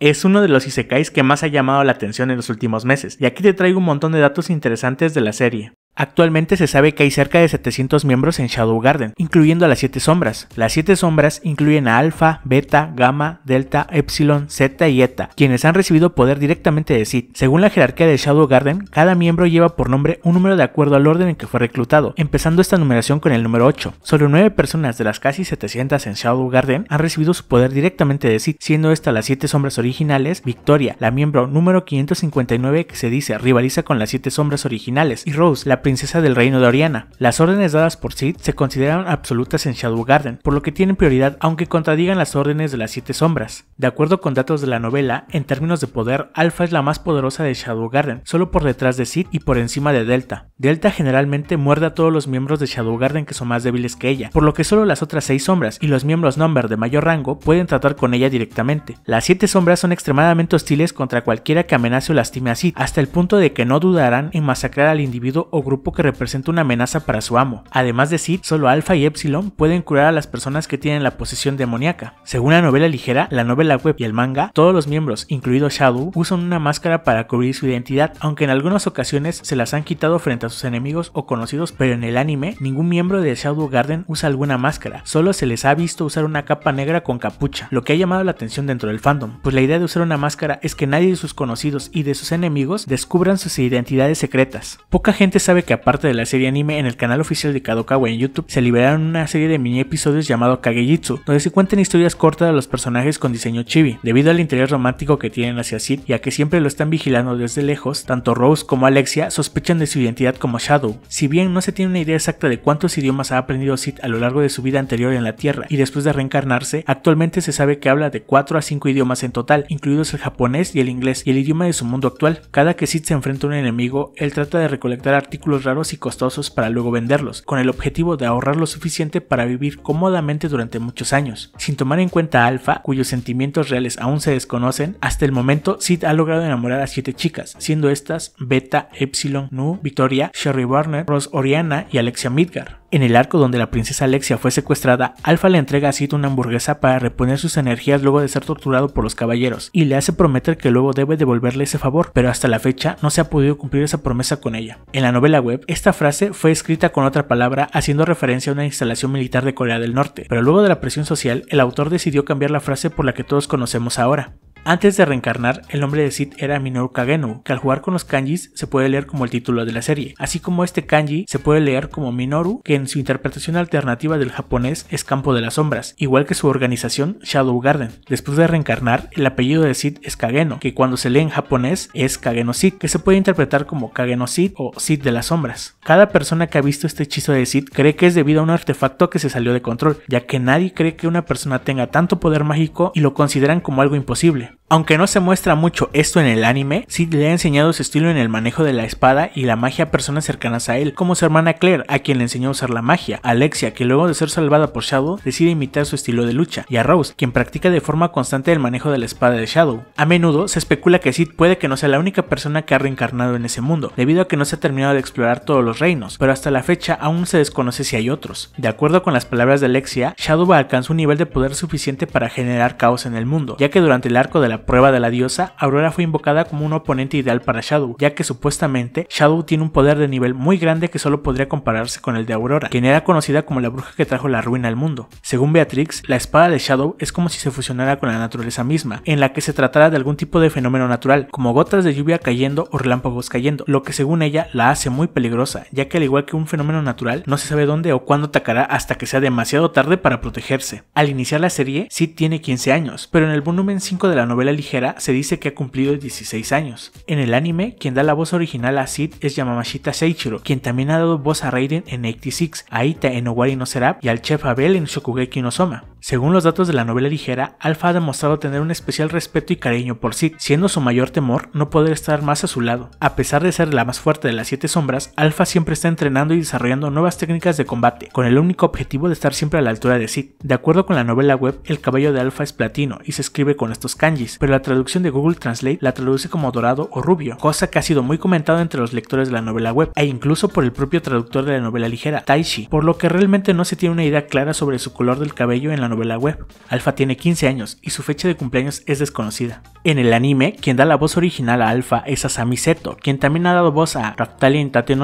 es uno de los isekais que más ha llamado la atención en los últimos meses, y aquí te traigo un montón de datos interesantes de la serie. Actualmente se sabe que hay cerca de 700 miembros en Shadow Garden, incluyendo a las 7 sombras. Las 7 sombras incluyen a Alpha, Beta, Gamma, Delta, Epsilon, Zeta y Eta, quienes han recibido poder directamente de Sid. Según la jerarquía de Shadow Garden, cada miembro lleva por nombre un número de acuerdo al orden en que fue reclutado, empezando esta numeración con el número 8. Solo 9 personas de las casi 700 en Shadow Garden han recibido su poder directamente de Sid, siendo esta las 7 sombras originales, Victoria, la miembro número 559 que se dice rivaliza con las 7 sombras originales, y Rose, la princesa del reino de Oriana. Las órdenes dadas por Sid se consideran absolutas en Shadow Garden, por lo que tienen prioridad aunque contradigan las órdenes de las Siete Sombras. De acuerdo con datos de la novela, en términos de poder, Alpha es la más poderosa de Shadow Garden, solo por detrás de Sid y por encima de Delta. Delta generalmente muerde a todos los miembros de Shadow Garden que son más débiles que ella, por lo que solo las otras seis sombras y los miembros Number de mayor rango pueden tratar con ella directamente. Las siete sombras son extremadamente hostiles contra cualquiera que amenace o lastime a Sid, hasta el punto de que no dudarán en masacrar al individuo o grupo que representa una amenaza para su amo. Además de Sid, solo Alpha y Epsilon pueden curar a las personas que tienen la posesión demoníaca. Según la novela ligera, la novela web y el manga, todos los miembros, incluido Shadow, usan una máscara para cubrir su identidad, aunque en algunas ocasiones se las han quitado frente a sus enemigos o conocidos, pero en el anime, ningún miembro de Shadow Garden usa alguna máscara, solo se les ha visto usar una capa negra con capucha, lo que ha llamado la atención dentro del fandom, pues la idea de usar una máscara es que nadie de sus conocidos y de sus enemigos descubran sus identidades secretas. Poca gente sabe que aparte de la serie anime, en el canal oficial de Kadokawa en YouTube se liberaron una serie de mini episodios llamado Kagejitsu, donde se cuentan historias cortas de los personajes con diseño chibi, debido al interés romántico que tienen hacia Sid, a que siempre lo están vigilando desde lejos, tanto Rose como Alexia sospechan de su identidad como Shadow. Si bien no se tiene una idea exacta de cuántos idiomas ha aprendido Sid a lo largo de su vida anterior en la Tierra y después de reencarnarse, actualmente se sabe que habla de 4 a 5 idiomas en total, incluidos el japonés y el inglés y el idioma de su mundo actual. Cada que Sid se enfrenta a un enemigo, él trata de recolectar artículos raros y costosos para luego venderlos, con el objetivo de ahorrar lo suficiente para vivir cómodamente durante muchos años. Sin tomar en cuenta a Alpha, cuyos sentimientos reales aún se desconocen, hasta el momento Sid ha logrado enamorar a siete chicas, siendo estas Beta, Epsilon, Nu, Victoria, Sherry Warner, Rose Oriana y Alexia Midgar. En el arco donde la princesa Alexia fue secuestrada, Alpha le entrega a Sid una hamburguesa para reponer sus energías luego de ser torturado por los caballeros, y le hace prometer que luego debe devolverle ese favor, pero hasta la fecha no se ha podido cumplir esa promesa con ella. En la novela web, esta frase fue escrita con otra palabra haciendo referencia a una instalación militar de Corea del Norte, pero luego de la presión social, el autor decidió cambiar la frase por la que todos conocemos ahora. Antes de reencarnar, el nombre de Sid era Minoru Kageno, que al jugar con los kanjis se puede leer como el título de la serie, así como este kanji se puede leer como Minoru, que en su interpretación alternativa del japonés es Campo de las Sombras, igual que su organización Shadow Garden. Después de reencarnar, el apellido de Sid es Kageno, que cuando se lee en japonés es Kageno Sid, que se puede interpretar como Kageno Sid o Sid de las Sombras. Cada persona que ha visto este hechizo de Sid cree que es debido a un artefacto que se salió de control, ya que nadie cree que una persona tenga tanto poder mágico y lo consideran como algo imposible. Aunque no se muestra mucho esto en el anime, Sid le ha enseñado su estilo en el manejo de la espada y la magia a personas cercanas a él, como su hermana Claire, a quien le enseñó a usar la magia, Alexia, que luego de ser salvada por Shadow, decide imitar su estilo de lucha, y a Rose, quien practica de forma constante el manejo de la espada de Shadow. A menudo se especula que Sid puede que no sea la única persona que ha reencarnado en ese mundo, debido a que no se ha terminado de explorar todos los reinos, pero hasta la fecha aún se desconoce si hay otros. De acuerdo con las palabras de Alexia, Shadow alcanzó un nivel de poder suficiente para generar caos en el mundo, ya que durante el arco de la prueba de la diosa, Aurora fue invocada como un oponente ideal para Shadow, ya que supuestamente Shadow tiene un poder de nivel muy grande que solo podría compararse con el de Aurora, quien era conocida como la bruja que trajo la ruina al mundo. Según Beatrix, la espada de Shadow es como si se fusionara con la naturaleza misma, en la que se tratara de algún tipo de fenómeno natural, como gotas de lluvia cayendo o relámpagos cayendo, lo que según ella la hace muy peligrosa, ya que al igual que un fenómeno natural, no se sabe dónde o cuándo atacará hasta que sea demasiado tarde para protegerse. Al iniciar la serie, sí tiene 15 años, pero en el volumen 5 de la novela ligera, se dice que ha cumplido 16 años. En el anime, quien da la voz original a Sid es Yamamashita Seichiro, quien también ha dado voz a Raiden en 86, a Ita en Owari no Serap y al chef Abel en Shokugeki no Soma. Según los datos de la novela ligera, Alpha ha demostrado tener un especial respeto y cariño por Sid, siendo su mayor temor no poder estar más a su lado. A pesar de ser la más fuerte de las siete sombras, Alpha siempre está entrenando y desarrollando nuevas técnicas de combate, con el único objetivo de estar siempre a la altura de Sid. De acuerdo con la novela web, el cabello de Alpha es platino y se escribe con estos kanjis, pero la traducción de Google Translate la traduce como dorado o rubio, cosa que ha sido muy comentada entre los lectores de la novela web e incluso por el propio traductor de la novela ligera, Taishi, por lo que realmente no se tiene una idea clara sobre su color del cabello en la novela web. Alpha tiene 15 años y su fecha de cumpleaños es desconocida. En el anime, quien da la voz original a Alpha es Asami Seto, quien también ha dado voz a Raptali en Tate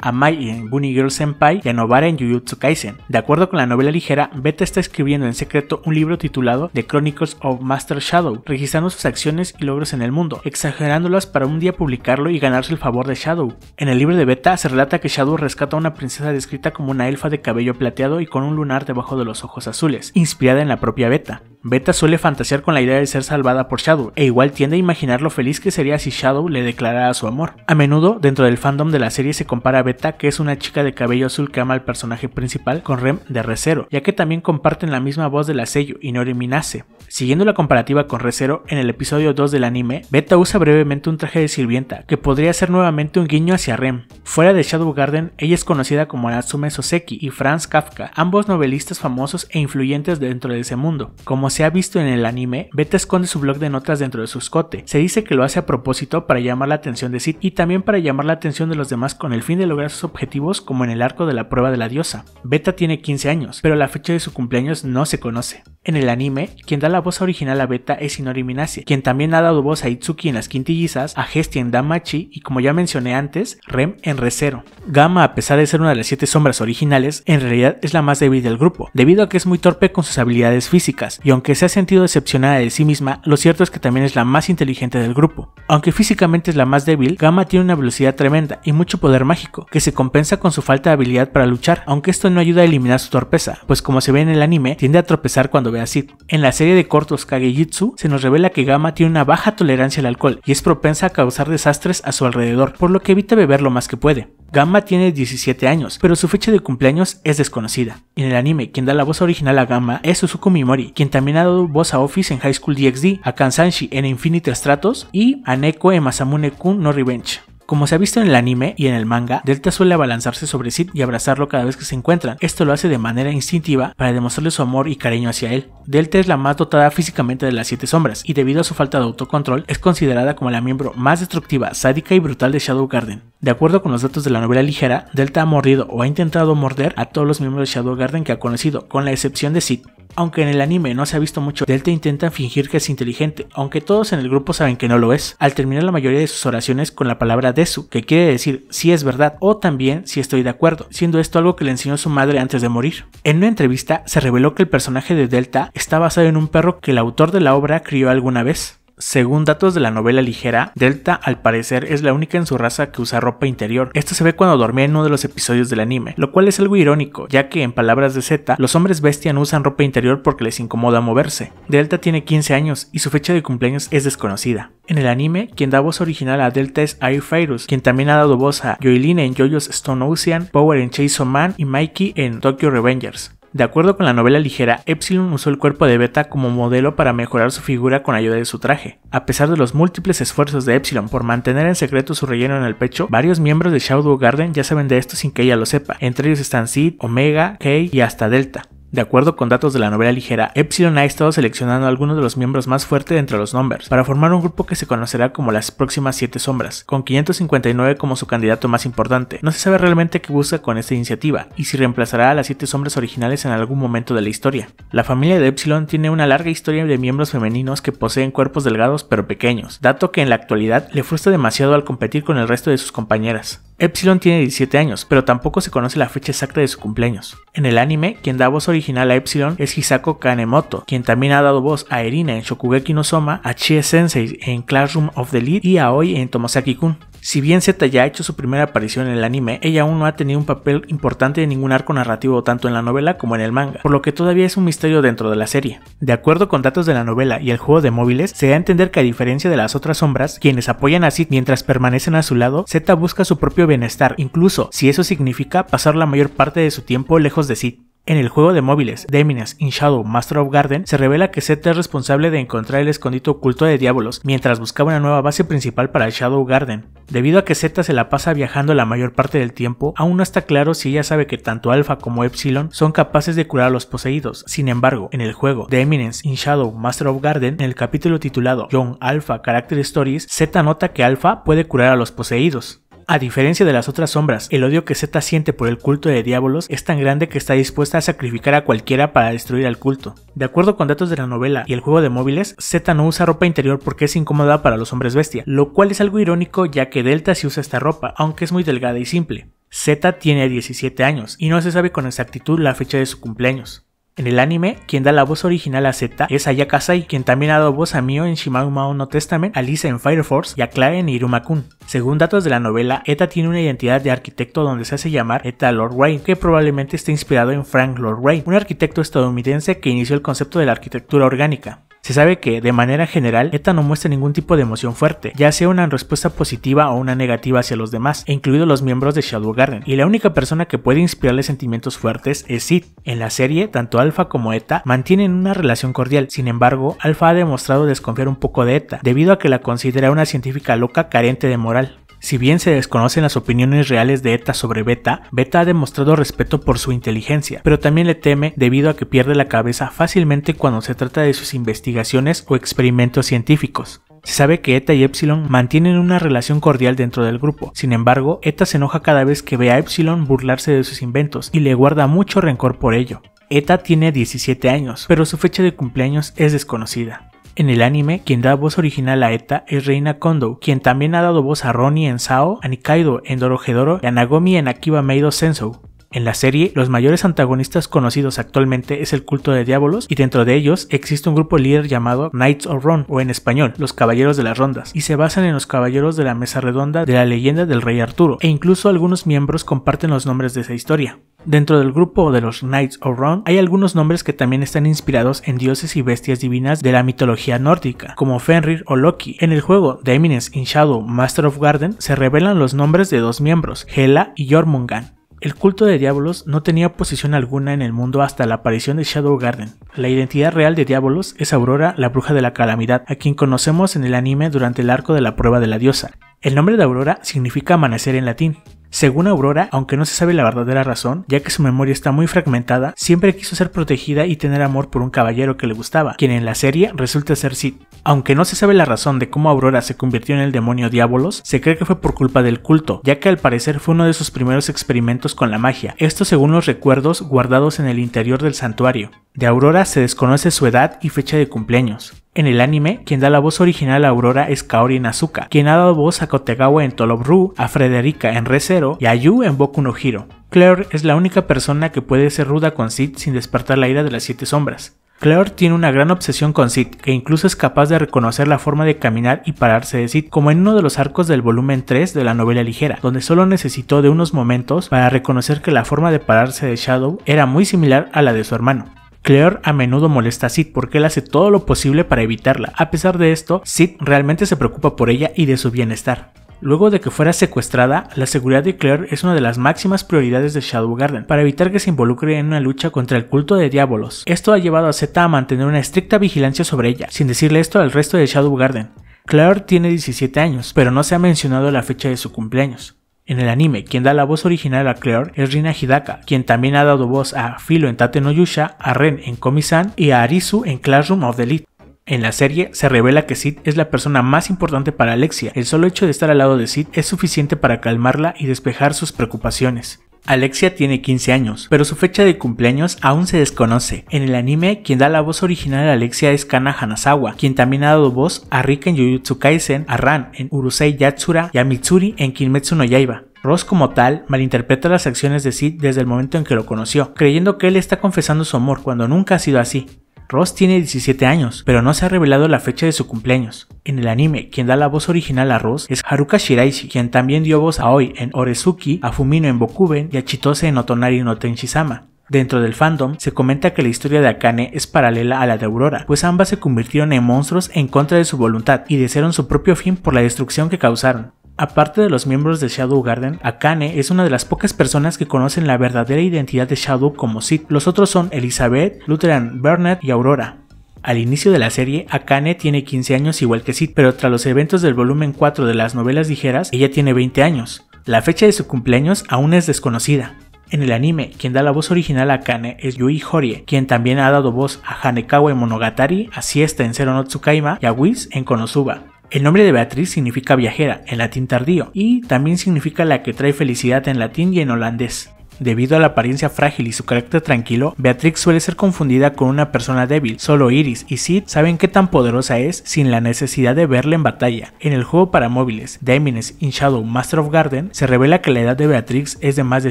a Mai en Bunny Girl Senpai y a Novara en Jujutsu Kaisen. De acuerdo con la novela ligera, Beta está escribiendo en secreto un libro titulado The Chronicles of Master Shadow, registrando sus acciones y logros en el mundo, exagerándolas para un día publicarlo y ganarse el favor de Shadow. En el libro de Beta se relata que Shadow rescata a una princesa descrita como una elfa de cabello plateado y con un lunar debajo de los ojos azules, inspirada en la propia beta, Beta suele fantasear con la idea de ser salvada por Shadow, e igual tiende a imaginar lo feliz que sería si Shadow le declarara su amor. A menudo, dentro del fandom de la serie se compara a Beta, que es una chica de cabello azul que ama al personaje principal, con Rem de Recero, ya que también comparten la misma voz de la sello, Inori Minase. Siguiendo la comparativa con Recero, en el episodio 2 del anime, Beta usa brevemente un traje de sirvienta, que podría ser nuevamente un guiño hacia Rem. Fuera de Shadow Garden, ella es conocida como Natsume Soseki y Franz Kafka, ambos novelistas famosos e influyentes dentro de ese mundo. Como como se ha visto en el anime, Beta esconde su blog de notas dentro de su escote. Se dice que lo hace a propósito para llamar la atención de Sid y también para llamar la atención de los demás con el fin de lograr sus objetivos como en el arco de la prueba de la diosa. Beta tiene 15 años, pero la fecha de su cumpleaños no se conoce. En el anime, quien da la voz original a Beta es Inori Minase, quien también ha dado voz a Itsuki en Las Quintillizas, a Hestia en Damachi y como ya mencioné antes, Rem en Recero. Gama, a pesar de ser una de las siete sombras originales, en realidad es la más débil del grupo, debido a que es muy torpe con sus habilidades físicas y aunque se ha sentido decepcionada de sí misma, lo cierto es que también es la más inteligente del grupo. Aunque físicamente es la más débil, Gamma tiene una velocidad tremenda y mucho poder mágico, que se compensa con su falta de habilidad para luchar, aunque esto no ayuda a eliminar su torpeza, pues como se ve en el anime, tiende a tropezar cuando ve a Sid. En la serie de cortos Kagejitsu, se nos revela que Gamma tiene una baja tolerancia al alcohol y es propensa a causar desastres a su alrededor, por lo que evita beber lo más que puede. Gamma tiene 17 años, pero su fecha de cumpleaños es desconocida. En el anime, quien da la voz original a Gamma es Suzuku Mimori, quien también voz a Office en High School DxD, a Kansanshi en Infinite Stratos y a Neko en Masamune Kun no Revenge. Como se ha visto en el anime y en el manga, Delta suele abalanzarse sobre Sid y abrazarlo cada vez que se encuentran. Esto lo hace de manera instintiva para demostrarle su amor y cariño hacia él. Delta es la más dotada físicamente de las siete sombras y debido a su falta de autocontrol es considerada como la miembro más destructiva, sádica y brutal de Shadow Garden. De acuerdo con los datos de la novela ligera, Delta ha mordido o ha intentado morder a todos los miembros de Shadow Garden que ha conocido, con la excepción de Sid. Aunque en el anime no se ha visto mucho, Delta intenta fingir que es inteligente, aunque todos en el grupo saben que no lo es, al terminar la mayoría de sus oraciones con la palabra desu, que quiere decir si es verdad o también si estoy de acuerdo, siendo esto algo que le enseñó su madre antes de morir. En una entrevista se reveló que el personaje de Delta está basado en un perro que el autor de la obra crió alguna vez. Según datos de la novela ligera, Delta al parecer es la única en su raza que usa ropa interior. Esto se ve cuando dormía en uno de los episodios del anime, lo cual es algo irónico, ya que en palabras de Z, los hombres bestia no usan ropa interior porque les incomoda moverse. Delta tiene 15 años y su fecha de cumpleaños es desconocida. En el anime, quien da voz original a Delta es Air quien también ha dado voz a Yoilin en JoJo's Stone Ocean, Power en Chainsaw Man y Mikey en Tokyo Revengers. De acuerdo con la novela ligera, Epsilon usó el cuerpo de Beta como modelo para mejorar su figura con ayuda de su traje. A pesar de los múltiples esfuerzos de Epsilon por mantener en secreto su relleno en el pecho, varios miembros de Shadow Garden ya saben de esto sin que ella lo sepa. Entre ellos están Sid, Omega, K y hasta Delta. De acuerdo con datos de la novela ligera, Epsilon ha estado seleccionando a algunos de los miembros más fuertes entre los Numbers para formar un grupo que se conocerá como las próximas siete sombras, con 559 como su candidato más importante. No se sabe realmente qué busca con esta iniciativa y si reemplazará a las siete sombras originales en algún momento de la historia. La familia de Epsilon tiene una larga historia de miembros femeninos que poseen cuerpos delgados pero pequeños, dato que en la actualidad le frustra demasiado al competir con el resto de sus compañeras. Epsilon tiene 17 años, pero tampoco se conoce la fecha exacta de su cumpleaños. En el anime, quien da voz original a Epsilon es Hisako Kanemoto, quien también ha dado voz a Erina en Shokugeki no Soma, a Chie Sensei en Classroom of the Lead y a Oi en Tomosaki-kun. Si bien Zeta ya ha hecho su primera aparición en el anime, ella aún no ha tenido un papel importante en ningún arco narrativo tanto en la novela como en el manga, por lo que todavía es un misterio dentro de la serie. De acuerdo con datos de la novela y el juego de móviles, se da a entender que a diferencia de las otras sombras, quienes apoyan a Sid mientras permanecen a su lado, Zeta busca su propio bienestar, incluso si eso significa pasar la mayor parte de su tiempo lejos de Sid. En el juego de móviles Eminence in Shadow Master of Garden se revela que Zeta es responsable de encontrar el escondito oculto de diablos mientras buscaba una nueva base principal para Shadow Garden. Debido a que Zeta se la pasa viajando la mayor parte del tiempo, aún no está claro si ella sabe que tanto Alpha como Epsilon son capaces de curar a los poseídos. Sin embargo, en el juego The Eminence in Shadow Master of Garden, en el capítulo titulado John Alpha Character Stories, Zeta nota que Alpha puede curar a los poseídos. A diferencia de las otras sombras, el odio que Zeta siente por el culto de diablos es tan grande que está dispuesta a sacrificar a cualquiera para destruir al culto. De acuerdo con datos de la novela y el juego de móviles, Zeta no usa ropa interior porque es incómoda para los hombres bestia, lo cual es algo irónico ya que Delta sí usa esta ropa, aunque es muy delgada y simple. Zeta tiene 17 años y no se sabe con exactitud la fecha de su cumpleaños. En el anime, quien da la voz original a Zeta es Ayaka Sai, quien también ha dado voz a Mio en no Testament, a Lisa en Fire Force y a Claire en Irumakun. Según datos de la novela, Eta tiene una identidad de arquitecto donde se hace llamar Eta Lord Wayne, que probablemente esté inspirado en Frank Lord Wright, un arquitecto estadounidense que inició el concepto de la arquitectura orgánica. Se sabe que, de manera general, ETA no muestra ningún tipo de emoción fuerte, ya sea una respuesta positiva o una negativa hacia los demás, incluidos los miembros de Shadow Garden, y la única persona que puede inspirarle sentimientos fuertes es Sid. En la serie, tanto Alpha como ETA mantienen una relación cordial, sin embargo, Alpha ha demostrado desconfiar un poco de ETA, debido a que la considera una científica loca carente de moral. Si bien se desconocen las opiniones reales de ETA sobre Beta, Beta ha demostrado respeto por su inteligencia, pero también le teme debido a que pierde la cabeza fácilmente cuando se trata de sus investigaciones o experimentos científicos. Se sabe que ETA y Epsilon mantienen una relación cordial dentro del grupo, sin embargo, ETA se enoja cada vez que ve a Epsilon burlarse de sus inventos y le guarda mucho rencor por ello. ETA tiene 17 años, pero su fecha de cumpleaños es desconocida. En el anime, quien da voz original a Eta es Reina Kondo, quien también ha dado voz a Ronnie en Sao, a Nikaido en Dorohedoro y a Nagomi en Akiba Meido Senso. En la serie, los mayores antagonistas conocidos actualmente es el culto de diabolos y dentro de ellos existe un grupo líder llamado Knights of Ron o en español, los Caballeros de las Rondas, y se basan en los Caballeros de la Mesa Redonda de la leyenda del Rey Arturo, e incluso algunos miembros comparten los nombres de esa historia. Dentro del grupo de los Knights of Ron hay algunos nombres que también están inspirados en dioses y bestias divinas de la mitología nórdica, como Fenrir o Loki. En el juego The Eminence in Shadow Master of Garden se revelan los nombres de dos miembros, Hela y Jormungan, el culto de Diabolos no tenía posición alguna en el mundo hasta la aparición de Shadow Garden. La identidad real de Diabolos es Aurora, la bruja de la calamidad, a quien conocemos en el anime durante el arco de la prueba de la diosa. El nombre de Aurora significa amanecer en latín, según Aurora, aunque no se sabe la verdadera razón, ya que su memoria está muy fragmentada, siempre quiso ser protegida y tener amor por un caballero que le gustaba, quien en la serie resulta ser Sid. Aunque no se sabe la razón de cómo Aurora se convirtió en el demonio Diabolos, se cree que fue por culpa del culto, ya que al parecer fue uno de sus primeros experimentos con la magia, esto según los recuerdos guardados en el interior del santuario. De Aurora se desconoce su edad y fecha de cumpleaños. En el anime, quien da la voz original a Aurora es Kaori Nazuka, quien ha dado voz a Kotegawa en Tolobru, a Frederica en Recero y a Yu en Boku no Hiro. Claire es la única persona que puede ser ruda con Sid sin despertar la ira de las siete sombras. Claire tiene una gran obsesión con Sid, que incluso es capaz de reconocer la forma de caminar y pararse de Sid, como en uno de los arcos del volumen 3 de la novela ligera, donde solo necesitó de unos momentos para reconocer que la forma de pararse de Shadow era muy similar a la de su hermano. Claire a menudo molesta a Sid porque él hace todo lo posible para evitarla. A pesar de esto, Sid realmente se preocupa por ella y de su bienestar. Luego de que fuera secuestrada, la seguridad de Claire es una de las máximas prioridades de Shadow Garden para evitar que se involucre en una lucha contra el culto de diabolos. Esto ha llevado a Zeta a mantener una estricta vigilancia sobre ella, sin decirle esto al resto de Shadow Garden. Claire tiene 17 años, pero no se ha mencionado la fecha de su cumpleaños. En el anime, quien da la voz original a Claire es Rina Hidaka, quien también ha dado voz a Philo en Tate no Yusha, a Ren en Komi-san y a Arisu en Classroom of the Elite. En la serie se revela que Sid es la persona más importante para Alexia. El solo hecho de estar al lado de Sid es suficiente para calmarla y despejar sus preocupaciones. Alexia tiene 15 años, pero su fecha de cumpleaños aún se desconoce. En el anime, quien da la voz original a Alexia es Kana Hanazawa, quien también ha dado voz a Rika en Jujutsu Kaisen, a Ran en Urusei Yatsura y a Mitsuri en Kimetsu no Yaiba. Ross como tal malinterpreta las acciones de Sid desde el momento en que lo conoció, creyendo que él está confesando su amor cuando nunca ha sido así. Ross tiene 17 años, pero no se ha revelado la fecha de su cumpleaños. En el anime, quien da la voz original a Ross es Haruka Shiraishi, quien también dio voz a Oi en Orezuki, a Fumino en Bokuben y a Chitose en Otonari no Tenshisama. Dentro del fandom, se comenta que la historia de Akane es paralela a la de Aurora, pues ambas se convirtieron en monstruos en contra de su voluntad y desearon su propio fin por la destrucción que causaron. Aparte de los miembros de Shadow Garden, Akane es una de las pocas personas que conocen la verdadera identidad de Shadow como Sid. Los otros son Elizabeth, Lutheran, Bernard y Aurora. Al inicio de la serie, Akane tiene 15 años igual que Sid, pero tras los eventos del volumen 4 de las novelas ligeras, ella tiene 20 años. La fecha de su cumpleaños aún es desconocida. En el anime, quien da la voz original a Akane es Yui Horie, quien también ha dado voz a Hanekawa en Monogatari, a Siesta en Zero no Tsukaima y a Whis en Konosuba. El nombre de Beatriz significa viajera en latín tardío y también significa la que trae felicidad en latín y en holandés. Debido a la apariencia frágil y su carácter tranquilo, Beatrix suele ser confundida con una persona débil. Solo Iris y Sid saben qué tan poderosa es sin la necesidad de verla en batalla. En el juego para móviles, Demon's in Shadow Master of Garden, se revela que la edad de Beatrix es de más de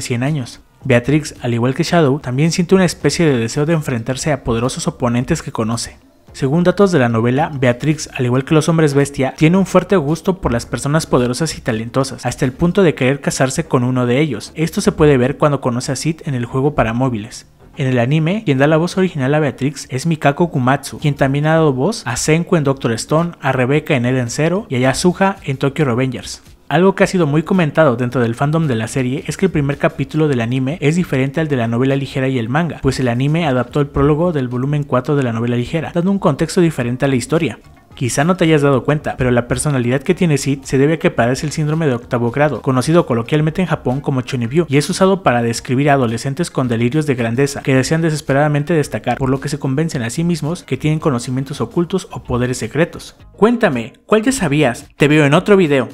100 años. Beatrix, al igual que Shadow, también siente una especie de deseo de enfrentarse a poderosos oponentes que conoce. Según datos de la novela, Beatrix, al igual que los hombres bestia, tiene un fuerte gusto por las personas poderosas y talentosas, hasta el punto de querer casarse con uno de ellos. Esto se puede ver cuando conoce a Sid en el juego para móviles. En el anime, quien da la voz original a Beatrix es Mikako Kumatsu, quien también ha dado voz a Senku en Doctor Stone, a Rebecca en Eden Zero y a Yasuha en Tokyo Revengers. Algo que ha sido muy comentado dentro del fandom de la serie es que el primer capítulo del anime es diferente al de la novela ligera y el manga, pues el anime adaptó el prólogo del volumen 4 de la novela ligera, dando un contexto diferente a la historia. Quizá no te hayas dado cuenta, pero la personalidad que tiene Sid se debe a que padece el síndrome de octavo grado, conocido coloquialmente en Japón como Chunibyo, y es usado para describir a adolescentes con delirios de grandeza, que desean desesperadamente destacar, por lo que se convencen a sí mismos que tienen conocimientos ocultos o poderes secretos. Cuéntame, ¿cuál ya sabías? Te veo en otro video.